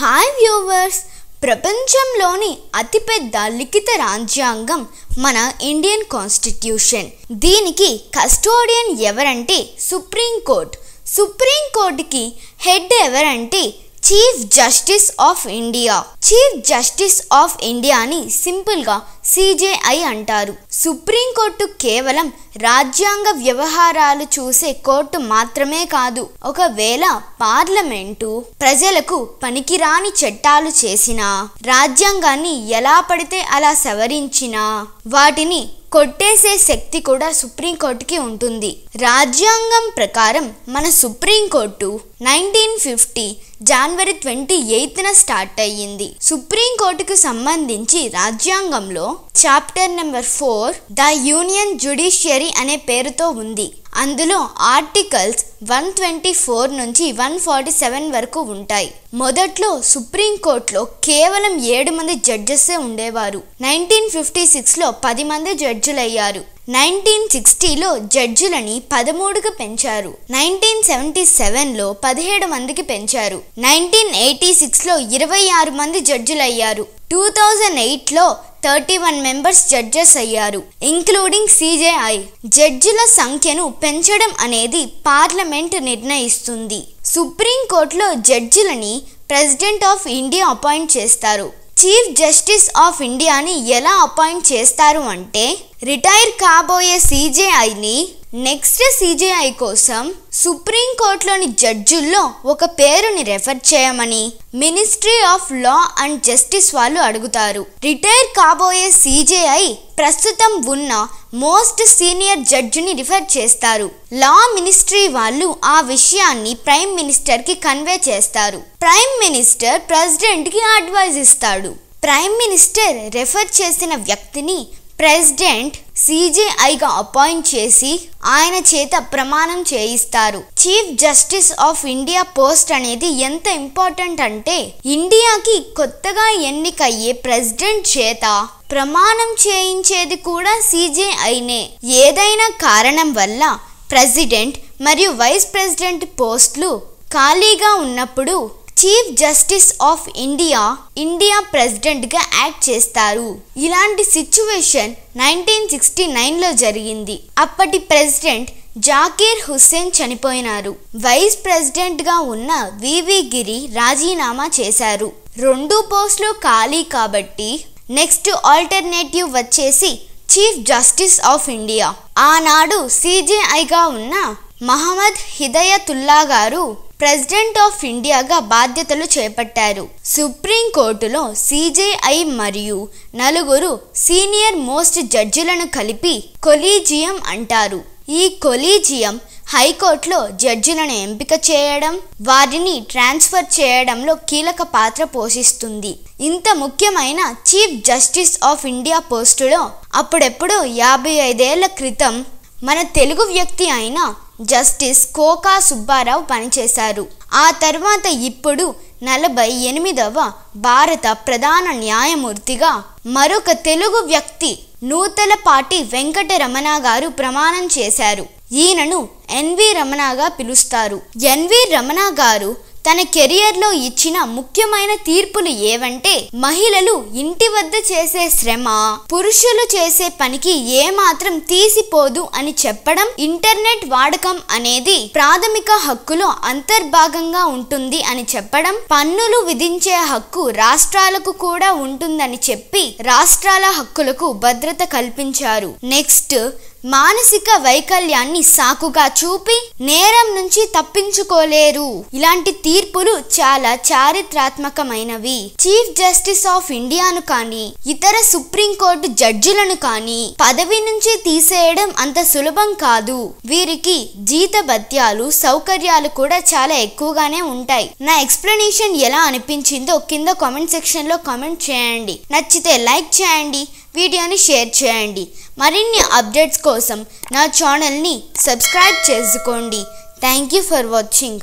hi viewers ప్రపంచంలోని అతిపెద్ద లిఖిత రాజ్యాంగం మన ఇండియన్ కాన్స్టిట్యూషన్ దీనికి కస్టోడియన్ ఎవరంటే సుప్రీంకోర్టు సుప్రీంకోర్టుకి హెడ్ ఎవరంటే chief justice of India chief justice of ఇండియాని సింపుల్గా సిజేఐ అంటారు సుప్రీంకోర్టు కేవలం రాజ్యాంగ వ్యవహారాలు చూసే కోర్టు మాత్రమే కాదు ఒకవేళ పార్లమెంటు ప్రజలకు పనికిరాని చట్టాలు చేసినా రాజ్యాంగాన్ని ఎలా పడితే అలా సవరించినా వాటిని కొట్టేసే శక్తి కూడా సుప్రీంకోర్టుకి ఉంటుంది రాజ్యాంగం ప్రకారం మన సుప్రీంకోర్టు నైన్టీన్ ఫిఫ్టీ జనవరి ట్వంటీ ఎయిత్న స్టార్ట్ అయ్యింది సుప్రీంకోర్టుకు సంబంధించి రాజ్యాంగంలో chapter number four the union judiciary అనే పేరుతో ఉంది అందులో ఆర్టికల్స్ వన్ ట్వంటీ ఫోర్ నుంచి వన్ ఫార్టీ సెవెన్ వరకు ఉంటాయి మొదట్లో సుప్రీంకోర్టులో కేవలం ఏడు మంది జడ్జెస్ ఉండేవారు నైన్టీన్ ఫిఫ్టీ సిక్స్లో పది మంది జడ్జిలయ్యారు నైన్టీన్ సిక్స్టీలో జడ్జిలని పదమూడుకు పెంచారు నైన్టీన్ సెవెంటీ సెవెన్లో పదిహేడు మందికి పెంచారు నైన్టీన్ ఎయిటీ సిక్స్లో ఇరవై ఆరు మంది జడ్జిలయ్యారు టూ థౌజండ్ ఎయిట్లో థర్టీ వన్ మెంబర్స్ జడ్జెస్ అయ్యారు ఇంక్లూడింగ్ సిజేఐ జడ్జిల సంఖ్యను పెంచడం అనేది పార్లమెంట్ నిర్ణయిస్తుంది సుప్రీంకోర్టులో జడ్జిలని ప్రెసిడెంట్ ఆఫ్ ఇండియా అపాయింట్ చేస్తారు చీఫ్ జస్టిస్ ఆఫ్ ఇండియాని ఎలా అపాయింట్ చేస్తారు అంటే రిటైర్ కాబోయే సీజేఐని నెక్స్ట్ సీజేఐ కోసం సుప్రీంకోర్టులోని జడ్జుల్లో ఒక పేరుని రెఫర్ చేయమని ministry of law and justice వాళ్ళు అడుగుతారు రిటైర్ కాబోయే సీజేఐ ప్రస్తుతం ఉన్న మోస్ట్ సీనియర్ జడ్జిని రిఫర్ చేస్తారు లా మినిస్ట్రీ వాళ్ళు ఆ విషయాన్ని ప్రైమ్ మినిస్టర్కి కన్వే చేస్తారు ప్రైమ్ మినిస్టర్ ప్రెసిడెంట్కి అడ్వైజ్ ఇస్తాడు ప్రైమ్ మినిస్టర్ రెఫర్ చేసిన వ్యక్తిని ప్రెసిడెంట్ సీజేఐగా అపాయింట్ చేసి ఆయన చేత ప్రమాణం చేయిస్తారు chief justice of India post అనేది ఎంత ఇంపార్టెంట్ అంటే ఇండియాకి కొత్తగా ఎన్నికయ్యే ప్రెసిడెంట్ చేత ప్రమాణం చేయించేది కూడా సీజేఐనే ఏదైనా కారణం వల్ల ప్రెసిడెంట్ మరియు వైస్ ప్రెసిడెంట్ పోస్టులు ఖాళీగా ఉన్నప్పుడు chief justice of India India ప్రెసిడెంట్గా యాక్ట్ చేస్తారు ఇలాంటి సిచ్యువేషన్ నైన్టీన్ సిక్స్టీ నైన్లో జరిగింది అప్పటి ప్రెసిడెంట్ జాకీర్ హుస్సేన్ చనిపోయినారు వైస్ ప్రెసిడెంట్గా ఉన్న వివి గిరి రాజీనామా చేశారు రెండు పోస్టులు ఖాళీ కాబట్టి నెక్స్ట్ ఆల్టర్నేటివ్ వచ్చేసి చీఫ్ జస్టిస్ ఆఫ్ ఇండియా ఆనాడు సిజేఐగా ఉన్న మహమ్మద్ హిదయతుల్లా గారు ప్రెసిడెంట్ ఆఫ్ ఇండియాగా బాధ్యతలు చేపట్టారు సుప్రీంకోర్టులో సిజేఐ మరియు నలుగురు సీనియర్ మోస్ట్ జడ్జిలను కలిపి కొలీజియం అంటారు ఈ కొలీజియం హైకోర్టులో జడ్జిలను ఎంపిక చేయడం వారిని ట్రాన్స్ఫర్ చేయడంలో కీలక పాత్ర పోషిస్తుంది ఇంత ముఖ్యమైన చీఫ్ జస్టిస్ ఆఫ్ ఇండియా పోస్టులో అప్పుడెప్పుడు యాభై ఐదేళ్ల క్రితం మన తెలుగు వ్యక్తి అయిన జస్టిస్ కోకా సుబ్బారావు పనిచేశారు ఆ తర్వాత ఇప్పుడు నలభై ఎనిమిదవ భారత ప్రధాన న్యాయమూర్తిగా మరొక తెలుగు వ్యక్తి నూతలపాటి వెంకటరమణ గారు ప్రమాణం చేశారు ఈయనను ఎన్వి రమణగా పిలుస్తారు ఎన్వి రమణ గారు తన కెరియర్లో ఇచ్చిన ముఖ్యమైన తీర్పులు ఏవంటే మహిళలు ఇంటి వద్ద చేసే శ్రమ పురుషులు చేసే పనికి ఏమాత్రం తీసిపోదు అని చెప్పడం ఇంటర్నెట్ వాడకం అనేది ప్రాథమిక హక్కులో అంతర్భాగంగా ఉంటుంది అని చెప్పడం పన్నులు విధించే హక్కు రాష్ట్రాలకు కూడా ఉంటుందని చెప్పి రాష్ట్రాల హక్కులకు భద్రత కల్పించారు నెక్స్ట్ మానసిక వైకల్యాన్ని సాకుగా చూపి నేరం నుంచి తప్పించుకోలేరు ఇలాంటి తీర్పులు చాలా చారిత్రాత్మకమైనవి చీఫ్ జస్టిస్ ఆఫ్ ఇండియాను కానీ ఇతర సుప్రీంకోర్టు జడ్జిలను కానీ పదవి నుంచి తీసేయడం అంత సులభం కాదు వీరికి జీతభత్యాలు సౌకర్యాలు కూడా చాలా ఎక్కువగానే ఉంటాయి నా ఎక్స్ప్లెనేషన్ ఎలా అనిపించిందో కింద కామెంట్ సెక్షన్లో కామెంట్ చేయండి నచ్చితే లైక్ చేయండి వీడియోని షేర్ చేయండి మరిన్ని అప్డేట్స్ కోసం నా ఛానల్ని సబ్స్క్రైబ్ చేసుకోండి థ్యాంక్ యూ ఫర్ వాచింగ్